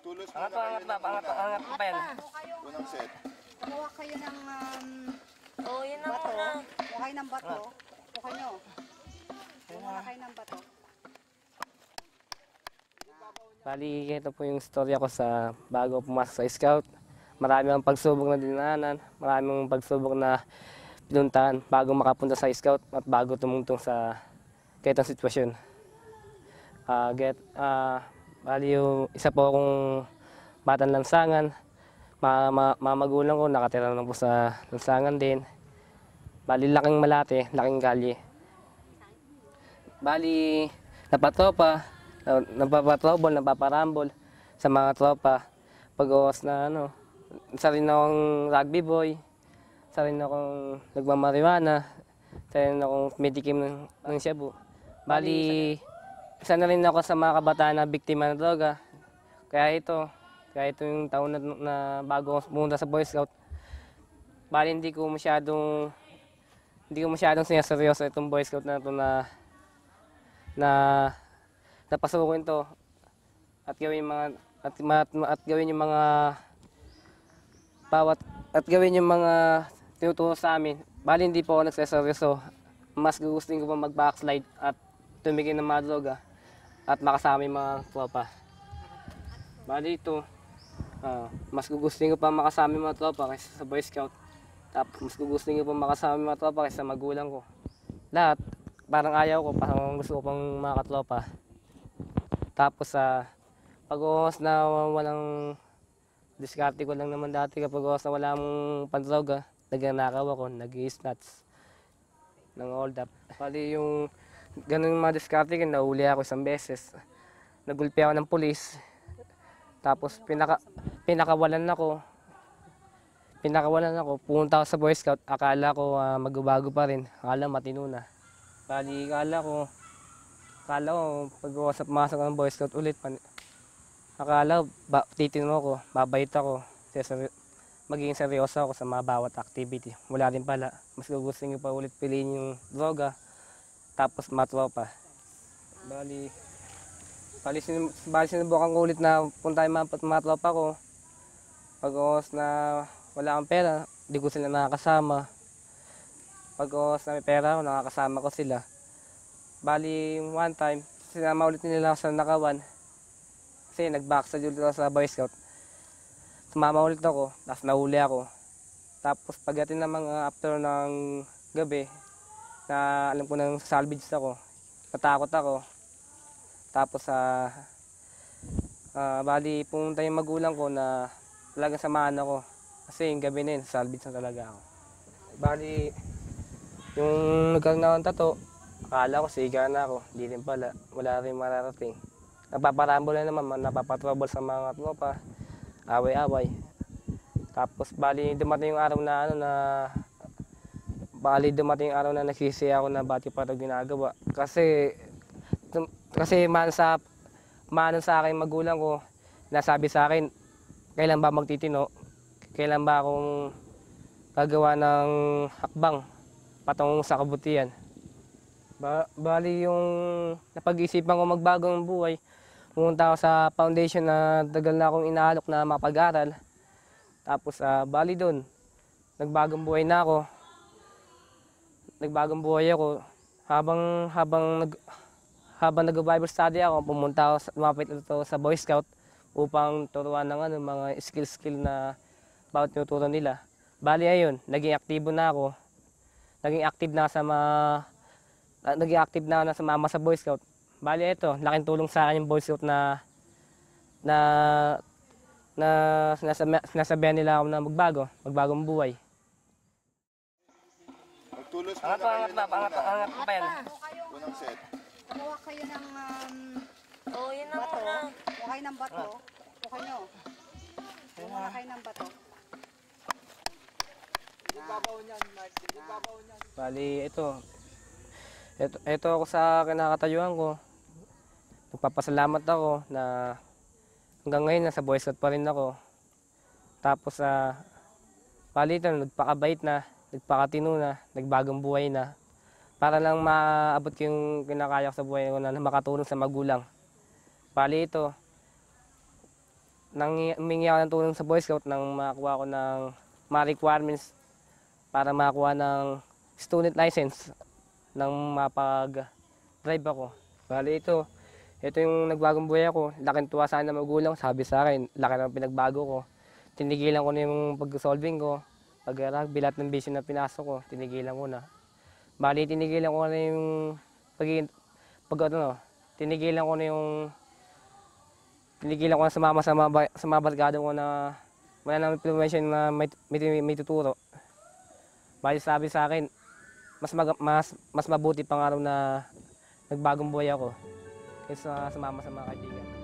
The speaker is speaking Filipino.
Magtulos muna Angat pa, kayo angat pa, ng angat pa, unang, pa yan. unang set. Kumuha kayo ng um, Oh, yun na bato. muna. Kumuha kayo ng bato. Ah. Kumuha nyo. Kumuha kayo ng bato. Bali, ito po yung story ko sa bago pumasok sa scout. Marami ang pagsubok na dinanan, maraming pagsubok na pinuntahan bago makapunta sa scout at bago tumuntong sa kahit ang sitwasyon. Ah, get, uh, Bali, yung isa po akong batang lansangan. Mga ko, nakatira lang po sa lansangan din. Bali, laking malate, laking kalye. Bali, napatropa, napapatrobol, napaparambol sa mga tropa. Pag oras na ano, sa rin akong rugby boy, sa rin akong nagmamariwana, sa rin akong medikim ng, ng Cebu. Bali, Bali isa na rin ako sa mga kabataan na biktima ng droga. Kaya ito, kaya ito yung taon na, na bago pumunta sa Boy Scout, bali hindi ko masyadong hindi ko masyadong sinaseryoso itong Boy Scout na ito na na napasukin to at gawin yung mga at, at, at gawin yung mga bawat at gawin yung mga tinuturo sa amin. Bali hindi po ako nagseseryoso. Mas gugustuhin ko pa mag-backslide at tumigil ng mga droga at makasama yung mga tropa. Bali ito, uh, mas gugustuhin ko pa makasama yung mga tropa kaysa sa Boy Scout. Tapos mas gugustuhin ko pa makasama yung mga tropa kaysa magulang ko. Lahat, parang ayaw ko, parang gusto ko pang mga katropa. Tapos sa uh, pag-uwas na walang diskarte ko lang naman dati kapag uwas na wala mong pandroga, nagnanakaw ako, nag-snatch ng hold up. Pali yung ganun yung mga diskarte ko, nahuli ako isang beses. Nagulpi ako ng pulis. Tapos pinaka, pinakawalan ako. Pinakawalan ako. Pumunta ako sa Boy Scout. Akala ko uh, magbabago pa rin. Akala matino na. Bali, akala ko, akala ko pag masok ng Boy Scout ulit. Pan, akala ba, titino ko, babait ako. Sesar, magiging seryoso ako sa mga bawat activity. Wala din pala. Mas gugustuhin nyo pa ulit piliin yung droga tapos pa. Bali, bali, sin, bali sinubukan ko ulit na punta yung mga, mga tropa ko. Pag na wala akong pera, di ko sila nakakasama. Pag na may pera nakakasama ko sila. Bali, one time, sinama ulit nila sa nakawan. Kasi nag-backstage ulit ako sa Boy Scout. Sumama ulit ako, tapos nahuli ako. Tapos pagdating ng mga after ng gabi, na alam ko nang salvage ako. Natakot ako. Tapos sa uh, uh, ah, bali pumunta yung magulang ko na talaga samahan ako. Kasi yung gabi na yun, salvage na talaga ako. Bali, yung nagkaroon ako tato, akala ko siga na ako. Hindi rin pala, wala rin mararating. Napaparambol naman, napapatrouble sa mga tropa. Away-away. Tapos bali dumating yung araw na ano na Bali dumating araw na nagsisi ako na bati pa ito ginagawa. Kasi, kasi man sa, manan sa akin magulang ko, nasabi sa akin, kailan ba magtitino? Kailan ba akong gagawa ng hakbang patungong sa kabutihan? Ba bali yung napag-isipan ko magbagong buhay, pumunta ako sa foundation na tagal na akong inaalok na mapag-aral. Tapos uh, ah, bali doon, nagbagong buhay na ako nagbagong buhay ako. Habang, habang, nag, habang nag-Bible study ako, pumunta ako, lumapit ito sa Boy Scout upang turuan ng ano, mga skill-skill na bawat tinuturo nila. Bali ayun, naging aktibo na ako. Naging active na sa mga, naging active na na sa mama sa Boy Scout. Bali ito, laking tulong sa akin yung Boy Scout na na na sinasabi, sinasabihan nila ako na magbago, magbagong buhay. Tulos mo na Angat pa, kayo ng angat pa, unang, unang set. Kumuha kayo ng um, Oh, yun na bato. muna. Kuha kayo ng bato. Kuha nyo. Kumuha kayo ng bato. Bali, ito. Ito, ito ako sa kinakatayuan ko. Nagpapasalamat ako na hanggang ngayon nasa Boy Scout pa rin ako. Tapos sa ah, bali ito, nagpakabait na nagpakatino na, nagbagong buhay na, para lang maabot ko yung kinakaya ko sa buhay ko na makatulong sa magulang. Pali ito, nang humingi ako ng tulong sa Boy Scout nang makakuha ko ng mga requirements para makakuha ng student license nang mapag-drive ako. Bali ito, ito yung nagbagong buhay ko. Laking tuwa sana magulang, sabi sa akin, laki ng pinagbago ko. Tinigilan ko na yung pag-solving ko pag ah, bilat ng basin na pinasok ko, tinigilan ko na. Bali, tinigilan ko na yung pag, pag ano, tinigilan ko na yung tinigilan ko na sa mama sa, maba, sa mabargado ko na wala na information na may, may, may tuturo. Bali sabi sa akin, mas, mag, mas, mas mabuti pang araw na nagbagong buhay ako kaysa sa mama sa mga kaibigan.